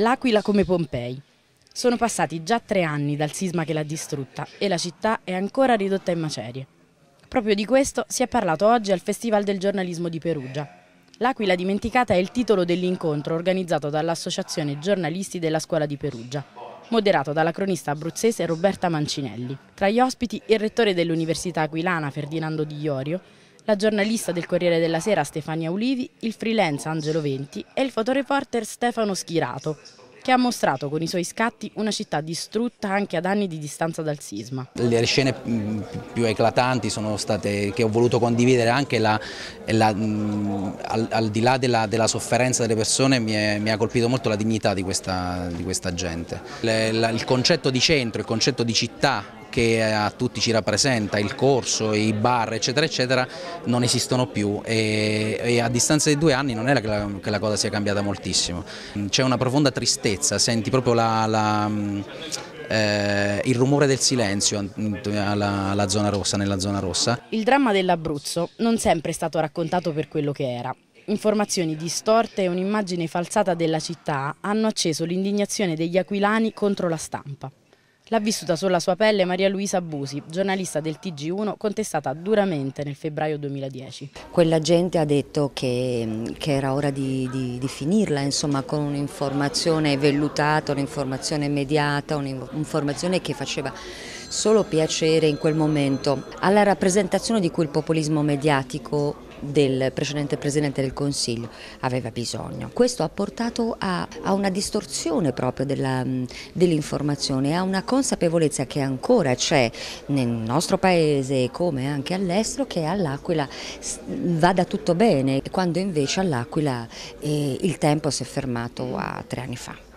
L'Aquila come Pompei. Sono passati già tre anni dal sisma che l'ha distrutta e la città è ancora ridotta in macerie. Proprio di questo si è parlato oggi al Festival del giornalismo di Perugia. L'Aquila dimenticata è il titolo dell'incontro organizzato dall'Associazione Giornalisti della Scuola di Perugia, moderato dalla cronista abruzzese Roberta Mancinelli. Tra gli ospiti il rettore dell'Università Aquilana Ferdinando Di Iorio la giornalista del Corriere della Sera Stefania Ulivi, il freelance Angelo Venti e il fotoreporter Stefano Schirato, che ha mostrato con i suoi scatti una città distrutta anche ad anni di distanza dal sisma. Le scene mm, più eclatanti sono state che ho voluto condividere anche la, la, mm, al, al, di là della, della, sofferenza delle persone mi, è, mi, ha colpito molto la dignità di questa, di questa gente. Le, la, il concetto di centro, il concetto di città che eh, a tutti ci rappresenta, il corso, i bar eccetera eccetera non esistono più e, e a distanza di due anni non è la, che la cosa sia cambiata moltissimo, mm, c'è una profonda tristezza, senti proprio la, la, mm, eh, il rumore del silenzio mm, alla, alla zona rossa, nella zona rossa. Il dramma dell'Abruzzo non sempre è stato raccontato per quello che era. Informazioni distorte e un'immagine falsata della città hanno acceso l'indignazione degli aquilani contro la stampa. L'ha vissuta sulla sua pelle Maria Luisa Busi, giornalista del TG1, contestata duramente nel febbraio 2010. Quella gente ha detto che, che era ora di, di, di, finirla, insomma, con un'informazione vellutata, un'informazione mediata, un'informazione che faceva solo piacere in quel momento alla rappresentazione di cui il populismo mediatico del precedente Presidente del Consiglio aveva bisogno. Questo ha portato a, a una distorsione proprio mm, dell'informazione, a una consapevolezza che ancora c'è nel nostro paese come anche all'estero che all'Aquila vada tutto bene, quando invece all'Aquila eh, il tempo si è fermato a tre anni fa.